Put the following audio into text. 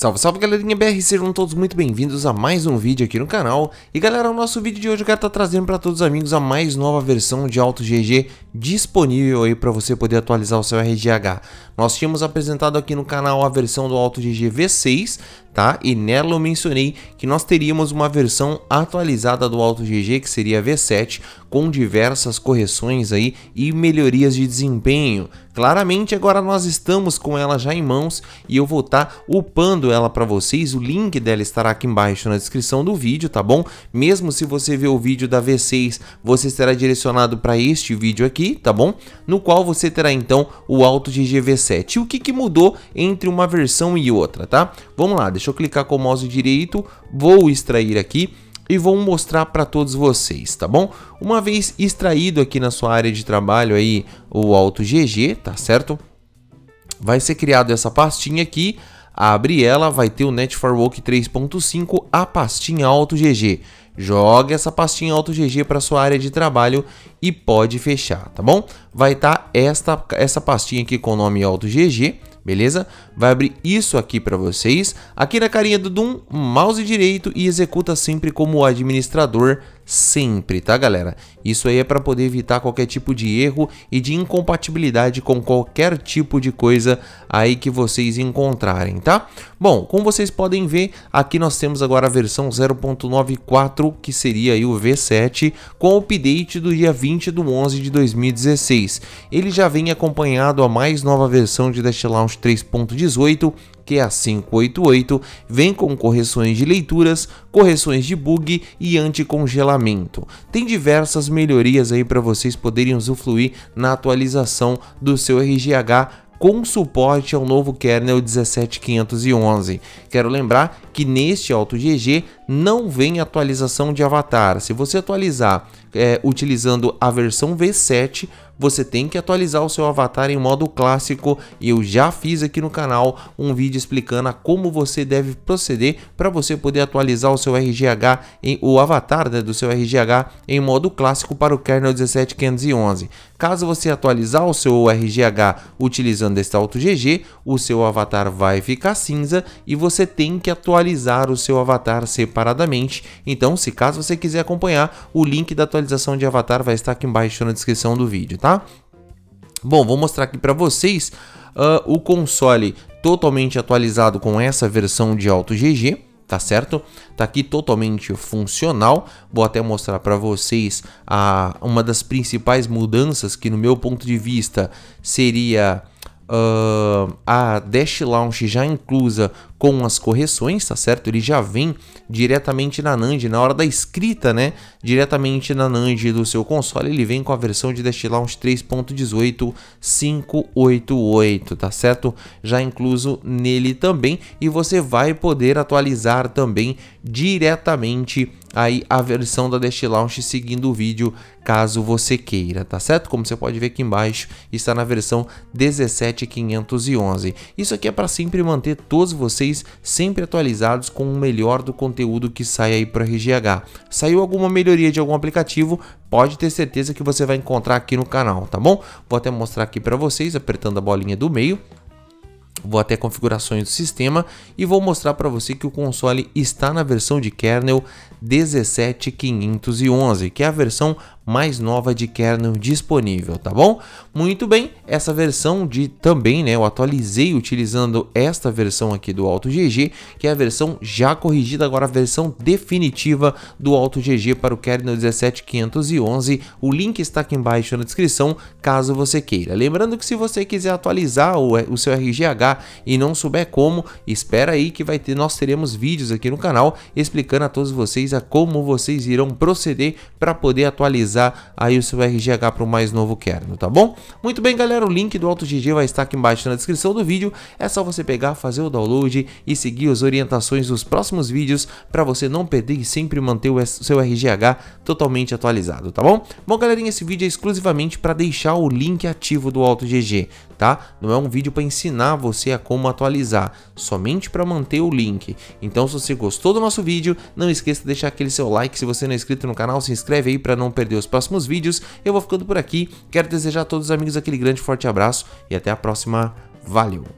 Salve, salve galerinha BR, sejam todos muito bem-vindos a mais um vídeo aqui no canal E galera, o nosso vídeo de hoje eu quero estar tá trazendo para todos os amigos a mais nova versão de GG disponível aí para você poder atualizar o seu RGH Nós tínhamos apresentado aqui no canal a versão do GG V6, tá? E nela eu mencionei que nós teríamos uma versão atualizada do Auto GG que seria a V7 com diversas correções aí e melhorias de desempenho. Claramente agora nós estamos com ela já em mãos e eu vou estar tá upando ela para vocês. O link dela estará aqui embaixo na descrição do vídeo, tá bom? Mesmo se você ver o vídeo da V6, você será direcionado para este vídeo aqui, tá bom? No qual você terá então o Auto GG V7. E o que, que mudou entre uma versão e outra, tá? Vamos lá, Deixa eu clicar com o mouse direito, vou extrair aqui e vou mostrar para todos vocês, tá bom? Uma vez extraído aqui na sua área de trabalho aí o Auto GG, tá certo? Vai ser criado essa pastinha aqui, abre ela, vai ter o Net NetForWalk 3.5, a pastinha Auto GG. Joga essa pastinha Auto GG para sua área de trabalho e pode fechar, tá bom? Vai estar tá esta essa pastinha aqui com o nome Auto GG, beleza? vai abrir isso aqui para vocês. Aqui na carinha do Doom, mouse direito e executa sempre como administrador, sempre, tá galera? Isso aí é para poder evitar qualquer tipo de erro e de incompatibilidade com qualquer tipo de coisa aí que vocês encontrarem, tá? Bom, como vocês podem ver, aqui nós temos agora a versão 0.94, que seria aí o V7, com o update do dia 20 do 11 de 2016. Ele já vem acompanhado a mais nova versão de Dash Launch 3.18, 2018, que é a 588, vem com correções de leituras, correções de bug e anticongelamento. Tem diversas melhorias aí para vocês poderem usufruir na atualização do seu RGH com suporte ao novo kernel 17511. Quero lembrar que neste AutoGG não vem atualização de avatar. Se você atualizar é, utilizando a versão V7, você tem que atualizar o seu avatar em modo clássico e eu já fiz aqui no canal um vídeo explicando como você deve proceder para você poder atualizar o seu RGH, em, o avatar né, do seu RGH em modo clássico para o kernel 17511. Caso você atualizar o seu RGH utilizando esse GG, o seu avatar vai ficar cinza e você tem que atualizar o seu avatar separadamente. Então, se caso você quiser acompanhar, o link da atualização de avatar vai estar aqui embaixo na descrição do vídeo, tá? Bom, vou mostrar aqui para vocês uh, o console totalmente atualizado com essa versão de GG tá certo? Tá aqui totalmente funcional. Vou até mostrar para vocês a uma das principais mudanças que no meu ponto de vista seria uh, a Dash Launch já inclusa com as correções, tá certo? Ele já vem diretamente na NAND, na hora da escrita, né? Diretamente na NAND do seu console, ele vem com a versão de Dash Launch 3.18588, tá certo? Já incluso nele também e você vai poder atualizar também diretamente aí a versão da Dash Launch seguindo o vídeo, caso você queira, tá certo? Como você pode ver aqui embaixo, está na versão 17511. Isso aqui é para sempre manter todos vocês sempre atualizados com o melhor do conteúdo que sai aí para RGH. Saiu alguma melhoria de algum aplicativo, pode ter certeza que você vai encontrar aqui no canal, tá bom? Vou até mostrar aqui para vocês apertando a bolinha do meio. Vou até configurações do sistema e vou mostrar para você que o console está na versão de kernel 17511, que é a versão mais nova de kernel disponível, tá bom? Muito bem, essa versão de também, né, eu atualizei utilizando esta versão aqui do GG, que é a versão já corrigida, agora a versão definitiva do GG para o kernel 17511. O link está aqui embaixo na descrição, caso você queira. Lembrando que se você quiser atualizar o, o seu RGH e não souber como, espera aí que vai ter, nós teremos vídeos aqui no canal explicando a todos vocês a como vocês irão proceder para poder atualizar atualizar aí o seu RGH para o mais novo kernel, tá bom? Muito bem, galera, o link do AutoGG vai estar aqui embaixo na descrição do vídeo. É só você pegar, fazer o download e seguir as orientações dos próximos vídeos para você não perder e sempre manter o seu RGH totalmente atualizado, tá bom? Bom, galerinha, esse vídeo é exclusivamente para deixar o link ativo do AutoGG, tá? Não é um vídeo para ensinar você a como atualizar, somente para manter o link. Então, se você gostou do nosso vídeo, não esqueça de deixar aquele seu like. Se você não é inscrito no canal, se inscreve aí para não perder os próximos vídeos. Eu vou ficando por aqui. Quero desejar a todos os amigos aquele grande forte abraço e até a próxima. Valeu!